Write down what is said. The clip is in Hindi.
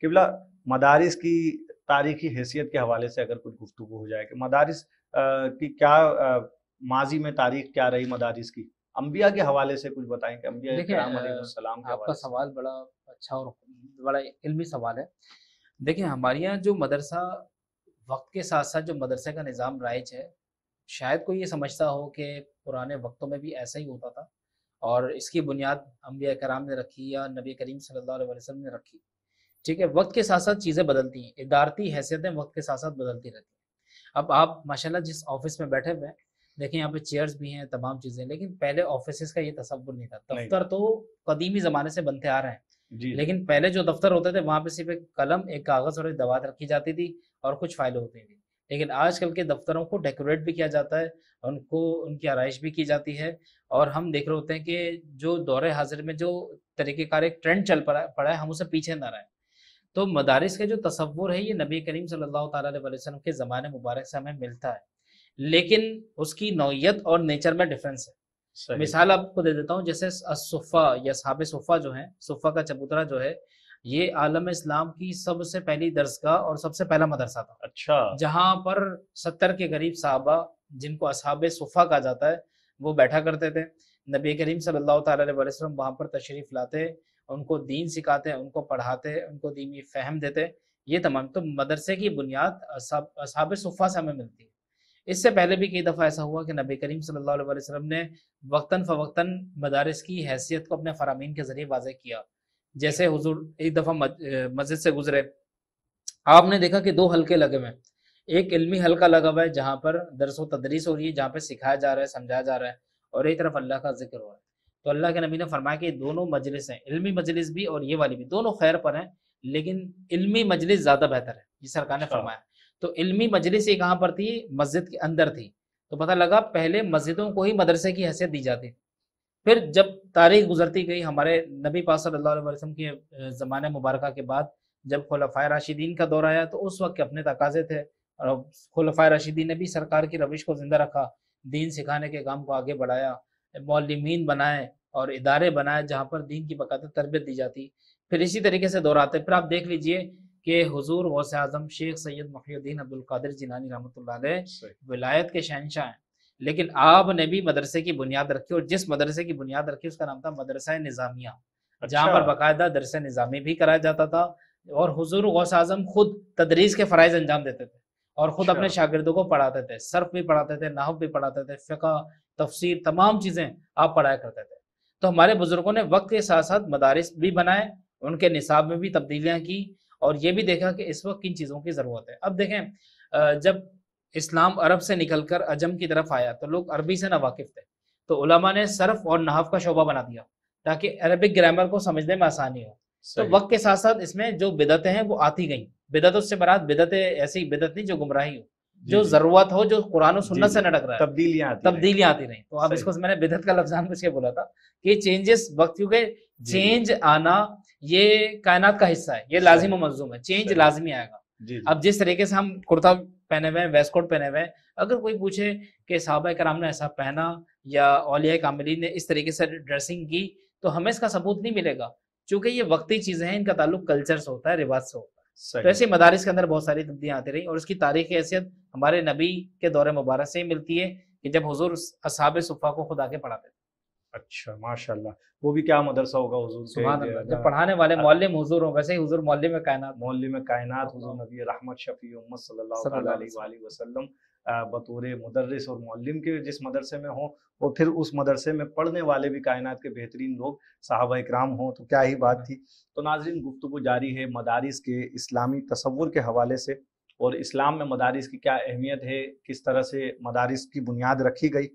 किबला मदारिस की तारीखी हैसियत के हवाले से अगर कुछ गुफ्तु हो जाए कि मदारिस की क्या माजी में तारीख क्या रही मदारिस की अम्बिया के हवाले से कुछ बताएं कि अम्बिया देखिए आपका सवाल बड़ा अच्छा और बड़ा इल्मी सवाल है देखिए हमारे यहाँ जो मदरसा वक्त के साथ साथ जो मदरसे का निज़ाम राइज है शायद कोई ये समझता हो कि पुराने वक्तों में भी ऐसा ही होता था और इसकी बुनियाद अम्बिया कराम ने रखी या नबी करीम सल्लल्लाहु अलैहि वसल्लम ने रखी ठीक है वक्त के साथ साथ चीज़ें बदलती हैं इदारती हैसियतें वक्त के साथ साथ बदलती रहती हैं अब आप माशाल्लाह जिस ऑफिस में बैठे हुए हैं देखें यहाँ पे चेयर्स भी हैं तमाम चीज़ें लेकिन पहले ऑफिस का ये तस्वुर नहीं था दफ्तर तो कदीमी ज़माने से बनते आ रहे हैं लेकिन पहले जो दफ्तर होते थे वहाँ पे सिर्फ एक कलम एक कागज़ और एक दवात रखी जाती थी और कुछ फाइलें होती थी लेकिन आजकल के दफ्तरों को डेकोरेट भी किया जाता है उनको उनकी आरइश भी की जाती है और हम देख रहे होते हैं कि जो दौरे हाजिर में जो तरीक़ेकार एक ट्रेंड चल पड़ा पड़ा है हम उसे पीछे ना रहें तो मदारस का जो तस्वुर है ये नबी करीम सल्लल्लाहु अलैहि वसल्लम के ज़माने मुबारक से हमें मिलता है लेकिन उसकी नौीयत और नेचर में डिफरेंस है मिसाल आपको दे देता हूँ जैसे सुफ़ा या साब सुफ़ा जो है सुफ़ा का चबूतरा जो है ये आलम इस्लाम की सबसे पहली दर्जगा और सबसे पहला मदरसा था अच्छा जहाँ पर सत्तर के गरीब साहबा जिनको असहाब सुफ़ा कहा जाता है वो बैठा करते थे नबी करीम सल्लल्लाहु अलैहि वसल्लम वहाँ पर तशरीफ़ लाते उनको दीन सिखाते उनको पढ़ाते उनको दीनी फहम देते ये तमाम तो मदरसे की बुनियाद साब सुफ़ा से हमें मिलती है इससे पहले भी कई दफ़ा ऐसा हुआ कि नबी करीम सल्लल्लाहु अलैहि वसल्लम ने वक्ता फ़वक्ता मदारस की हैसियत को अपने फ़रामीन के ज़रिए वाजे किया जैसे हुजूर एक दफ़ा मस्जिद से गुजरे आपने देखा कि दो हल्के लगे हुए हैं एक इलमी हल्का लगा हुआ है जहाँ पर दरस व तदरीस हो रही है जहाँ पर सिखाया जा रहा है समझाया जा रहा है और एक तरफ अल्लाह का जिक्र हो रहा है तो अल्लाह के नबी ने फरमाया कि दोनों मजलिस हैं इल्मी मजलिस भी और ये वाली भी दोनों खैर पर हैं लेकिन इल्मी मजलिस ज़्यादा बेहतर है जिस सरकार ने अच्छा। फरमाया तो इल्मी मजलिस ये कहाँ पर थी मस्जिद के अंदर थी तो पता लगा पहले मस्जिदों को ही मदरसे की हैसियत दी जाती फिर जब तारीख गुजरती गई हमारे नबी पासम सल्लल्लाहु अलैहि वसल्लम के ज़माने मुबारक के बाद जब खुलफाए राशिदीन का दौर आया तो उस वक्त के अपने तकाजे थे और खुलफाए राशिदीन ने भी सरकार की रविश को ज़िंदा रखा दीन सिखाने के काम को आगे बढ़ाया मौलमीन बनाए और इदारे बनाए जहाँ पर दीन की बकायदा तरबियत दी जाती फिर इसी तरीके से दोहराते फिर आप देख लीजिए कि हुजूर गौस आजम शेख सैयद महीद्दीन अब्दुल कादिर जिलानी रहमत विलायत के शहनशाह हैं लेकिन आपने भी मदरसे की बुनियाद रखी और जिस मदरसे की बुनियाद रखी उसका नाम था मदरसा निज़ामिया अच्छा। जहाँ पर बाकायदा दरस निज़ामी भी कराया जाता था और हुजूर गौस आजम खुद तदरीस के फ़रज़ अंजाम देते थे और खुद अपने अच्छा। शागिदों को पढ़ाते थे सर्फ भी पढ़ाते थे नाहब भी पढ़ाते थे फ़िका तफसीर तमाम चीज़ें आप पढ़ाया करते थे तो हमारे बुज़ुर्गों ने वक्त के साथ साथ मदारस भी बनाए उनके निसाब में भी तब्दीलियाँ की और ये भी देखा कि इस वक्त किन चीज़ों की ज़रूरत है अब देखें जब इस्लाम अरब से निकल कर अजम की तरफ आया तो लोग अरबी से नावाकिफ थे तो उलमा ने सर्फ और नहाफ का शोबा बना दिया ताकि अरबिक ग्रामर को समझने में आसानी हो तो वक्त के साथ साथ इसमें जो बिदतें हैं वो आती गई बिदत उससे बरात बिदत ऐसी बिदत नहीं जो गुमराही हो जो जरूरत हो जो कुरान सुनत से नटक रहा है तब्दीलियां तब्दीलियां आती नहीं तो अब इसको मैंने बिदत का लफ्जान कुछ ये बोला था कि चेंजेस वक्त क्योंकि चेंज आना ये कायनात का हिस्सा है ये लाजिम मजूम है चेंज लाजमी आएगा अब जिस तरीके से हम कुर्ता पहने हुए वेस्ट कोट पहने हुए हैं अगर कोई पूछे कि साहबा कराम ने ऐसा पहना या ओलिया कामिली ने इस तरीके से ड्रेसिंग की तो हमें इसका सबूत नहीं मिलेगा क्योंकि ये वक्ती चीज़ें हैं इनका ताल्लुक कल्चर से होता है रिवाज से होता है तो ऐसे मदारस के अंदर बहुत सारी तब्दीलियां आती रही और उसकी तारीख हैसियत हमारे नबी के दौरे मुबारक से ही मिलती है कि जब हजूर असहाब सुफ़ा को खुद आके पढ़ाते थे अच्छा माशाल्लाह वो भी क्या मदरसा होगा हुजूर से जब पढ़ाने वाले मौलम हुजूर हो वैसे ही हुजूर मौलम में कायनात मौलम में कायनात हुजूर नबी रहमत शफी उम्मत सल्लल्लाहु अलैहि वसल्लम बतौर मदरस और मौलम के जिस मदरसे में हों और फिर उस मदरसे में पढ़ने वाले भी कायनात के बेहतरीन लोग साहबा इक्राम हों तो क्या ही बात थी तो नाजरीन गुफ्तु जारी है मदारस के इस्लामी तस्वुर के हवाले से और इस्लाम में मदारस की क्या अहमियत है किस तरह से मदारस की बुनियाद रखी गई